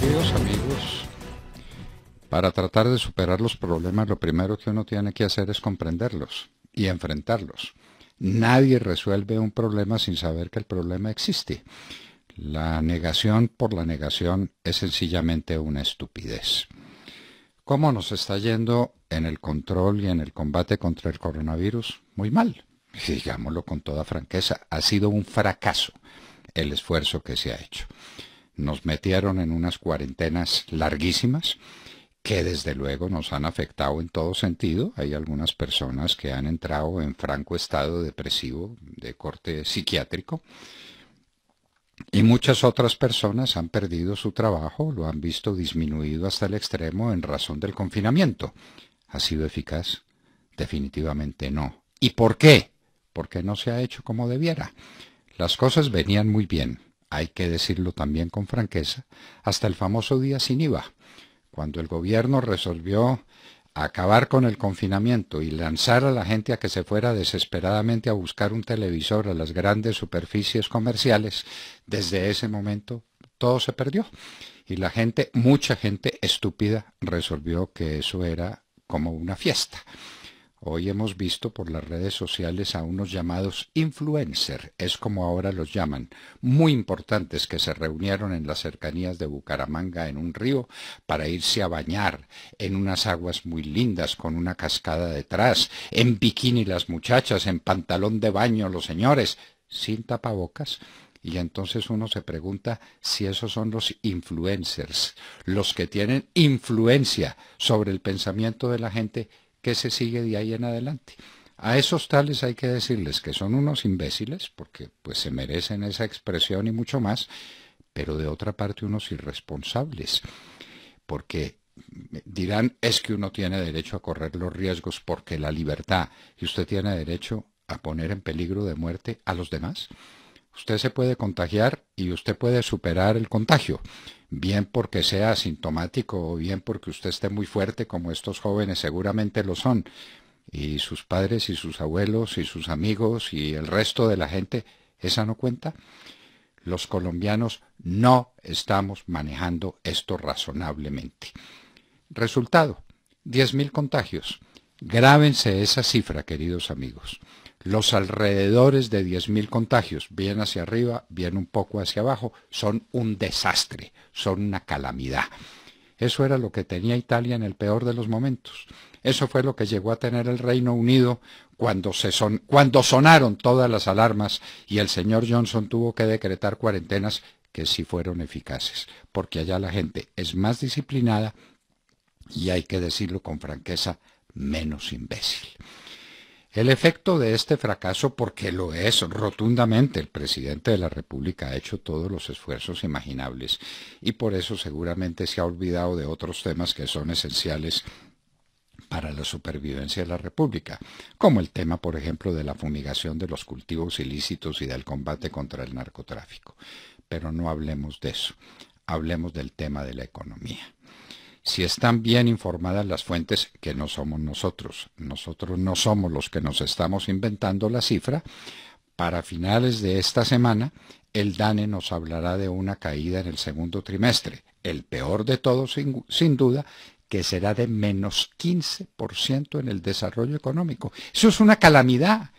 Queridos amigos, para tratar de superar los problemas lo primero que uno tiene que hacer es comprenderlos y enfrentarlos. Nadie resuelve un problema sin saber que el problema existe. La negación por la negación es sencillamente una estupidez. ¿Cómo nos está yendo en el control y en el combate contra el coronavirus? Muy mal. Digámoslo con toda franqueza, ha sido un fracaso el esfuerzo que se ha hecho nos metieron en unas cuarentenas larguísimas que desde luego nos han afectado en todo sentido. Hay algunas personas que han entrado en franco estado depresivo de corte psiquiátrico y muchas otras personas han perdido su trabajo, lo han visto disminuido hasta el extremo en razón del confinamiento. ¿Ha sido eficaz? Definitivamente no. ¿Y por qué? Porque no se ha hecho como debiera. Las cosas venían muy bien, hay que decirlo también con franqueza, hasta el famoso día sin IVA, cuando el gobierno resolvió acabar con el confinamiento y lanzar a la gente a que se fuera desesperadamente a buscar un televisor a las grandes superficies comerciales, desde ese momento todo se perdió. Y la gente, mucha gente estúpida, resolvió que eso era como una fiesta. Hoy hemos visto por las redes sociales a unos llamados influencer, es como ahora los llaman, muy importantes que se reunieron en las cercanías de Bucaramanga en un río para irse a bañar en unas aguas muy lindas con una cascada detrás, en bikini las muchachas, en pantalón de baño los señores, sin tapabocas. Y entonces uno se pregunta si esos son los influencers, los que tienen influencia sobre el pensamiento de la gente qué se sigue de ahí en adelante. A esos tales hay que decirles que son unos imbéciles, porque pues se merecen esa expresión y mucho más, pero de otra parte unos irresponsables, porque dirán es que uno tiene derecho a correr los riesgos porque la libertad, y usted tiene derecho a poner en peligro de muerte a los demás. Usted se puede contagiar y usted puede superar el contagio bien porque sea asintomático o bien porque usted esté muy fuerte como estos jóvenes seguramente lo son, y sus padres y sus abuelos y sus amigos y el resto de la gente, ¿esa no cuenta? Los colombianos no estamos manejando esto razonablemente. Resultado, 10.000 contagios. Grábense esa cifra, queridos amigos. Los alrededores de 10.000 contagios, bien hacia arriba, bien un poco hacia abajo, son un desastre, son una calamidad. Eso era lo que tenía Italia en el peor de los momentos. Eso fue lo que llegó a tener el Reino Unido cuando, cuando sonaron todas las alarmas y el señor Johnson tuvo que decretar cuarentenas que sí fueron eficaces, porque allá la gente es más disciplinada y hay que decirlo con franqueza, menos imbécil. El efecto de este fracaso, porque lo es rotundamente, el presidente de la República ha hecho todos los esfuerzos imaginables y por eso seguramente se ha olvidado de otros temas que son esenciales para la supervivencia de la República, como el tema, por ejemplo, de la fumigación de los cultivos ilícitos y del combate contra el narcotráfico. Pero no hablemos de eso, hablemos del tema de la economía si están bien informadas las fuentes, que no somos nosotros. Nosotros no somos los que nos estamos inventando la cifra. Para finales de esta semana, el DANE nos hablará de una caída en el segundo trimestre, el peor de todos sin, sin duda, que será de menos 15% en el desarrollo económico. Eso es una calamidad.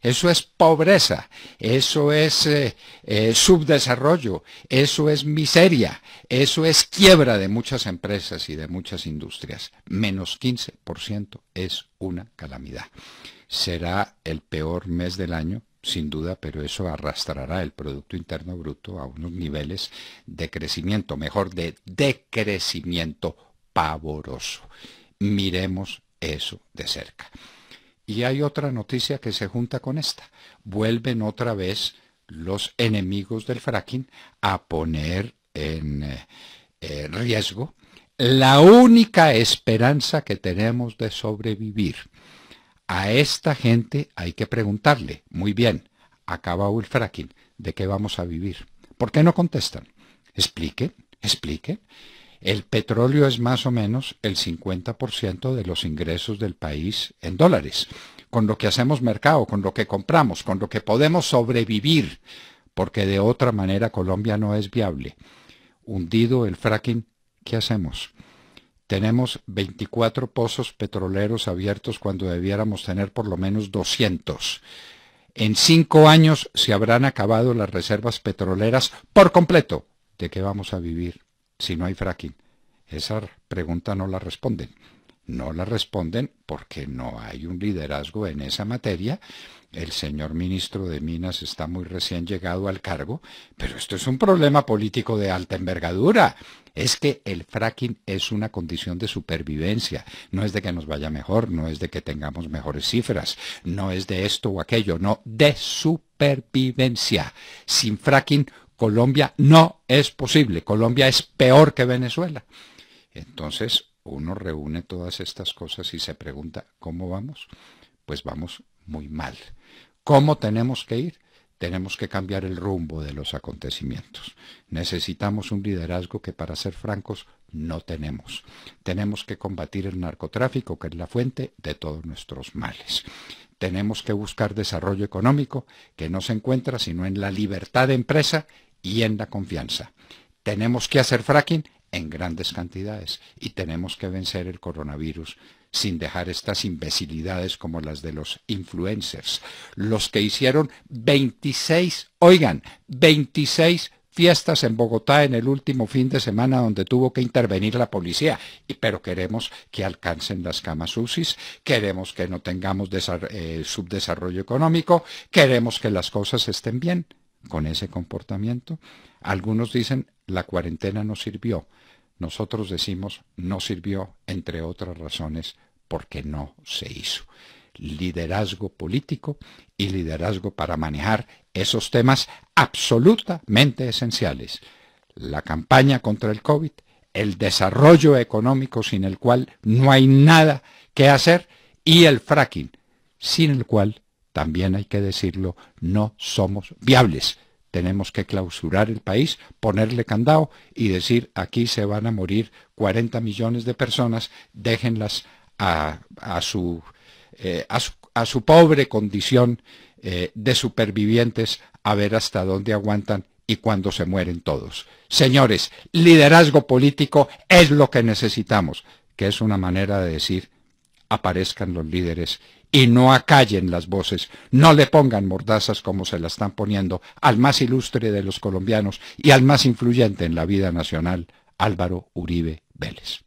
Eso es pobreza, eso es eh, eh, subdesarrollo, eso es miseria, eso es quiebra de muchas empresas y de muchas industrias. Menos 15% es una calamidad. Será el peor mes del año, sin duda, pero eso arrastrará el Producto Interno Bruto a unos niveles de crecimiento, mejor de decrecimiento pavoroso. Miremos eso de cerca. Y hay otra noticia que se junta con esta. Vuelven otra vez los enemigos del fracking a poner en eh, eh, riesgo la única esperanza que tenemos de sobrevivir. A esta gente hay que preguntarle, muy bien, acaba el fracking, ¿de qué vamos a vivir? ¿Por qué no contestan? Explique, expliquen. El petróleo es más o menos el 50% de los ingresos del país en dólares, con lo que hacemos mercado, con lo que compramos, con lo que podemos sobrevivir, porque de otra manera Colombia no es viable. Hundido el fracking, ¿qué hacemos? Tenemos 24 pozos petroleros abiertos cuando debiéramos tener por lo menos 200. En cinco años se habrán acabado las reservas petroleras por completo. ¿De qué vamos a vivir? si no hay fracking? Esa pregunta no la responden. No la responden porque no hay un liderazgo en esa materia. El señor ministro de Minas está muy recién llegado al cargo, pero esto es un problema político de alta envergadura. Es que el fracking es una condición de supervivencia. No es de que nos vaya mejor, no es de que tengamos mejores cifras, no es de esto o aquello, no, de supervivencia. Sin fracking Colombia no es posible, Colombia es peor que Venezuela. Entonces uno reúne todas estas cosas y se pregunta, ¿cómo vamos? Pues vamos muy mal. ¿Cómo tenemos que ir? Tenemos que cambiar el rumbo de los acontecimientos. Necesitamos un liderazgo que, para ser francos, no tenemos. Tenemos que combatir el narcotráfico, que es la fuente de todos nuestros males. Tenemos que buscar desarrollo económico, que no se encuentra sino en la libertad de empresa y en la confianza. Tenemos que hacer fracking en grandes cantidades y tenemos que vencer el coronavirus sin dejar estas imbecilidades como las de los influencers, los que hicieron 26, oigan, 26 fiestas en Bogotá en el último fin de semana donde tuvo que intervenir la policía. Pero queremos que alcancen las camas UCIS, queremos que no tengamos eh, subdesarrollo económico, queremos que las cosas estén bien con ese comportamiento. Algunos dicen la cuarentena no sirvió. Nosotros decimos no sirvió, entre otras razones, porque no se hizo. Liderazgo político y liderazgo para manejar esos temas absolutamente esenciales. La campaña contra el COVID, el desarrollo económico sin el cual no hay nada que hacer y el fracking, sin el cual también hay que decirlo, no somos viables. Tenemos que clausurar el país, ponerle candado y decir, aquí se van a morir 40 millones de personas, déjenlas eh, a, su, a, su, pobre condición eh, de supervivientes a ver hasta dónde aguantan y cuándo se mueren todos. Señores, liderazgo político es lo que necesitamos, que es una manera de decir, aparezcan los líderes y no acallen las voces, no le pongan mordazas como se la están poniendo al más ilustre de los colombianos y al más influyente en la vida nacional, Álvaro Uribe Vélez.